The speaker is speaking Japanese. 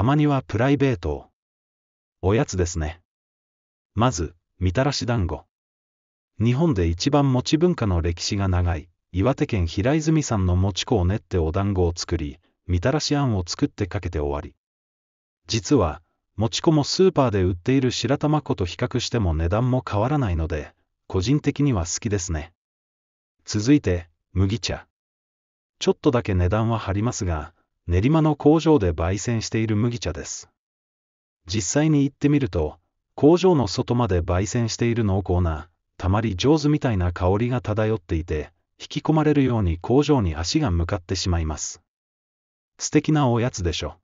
たまにはプライベートおやつですね。まず、みたらし団子。日本で一番餅文化の歴史が長い、岩手県平泉んの餅粉を練ってお団子を作り、みたらしあんを作ってかけて終わり。実は、餅粉もスーパーで売っている白玉粉と比較しても値段も変わらないので、個人的には好きですね。続いて、麦茶。ちょっとだけ値段は張りますが、練馬の工場で焙煎している麦茶です。実際に行ってみると、工場の外まで焙煎している濃厚な、たまり上手みたいな香りが漂っていて、引き込まれるように工場に足が向かってしまいます。素敵なおやつでしょ。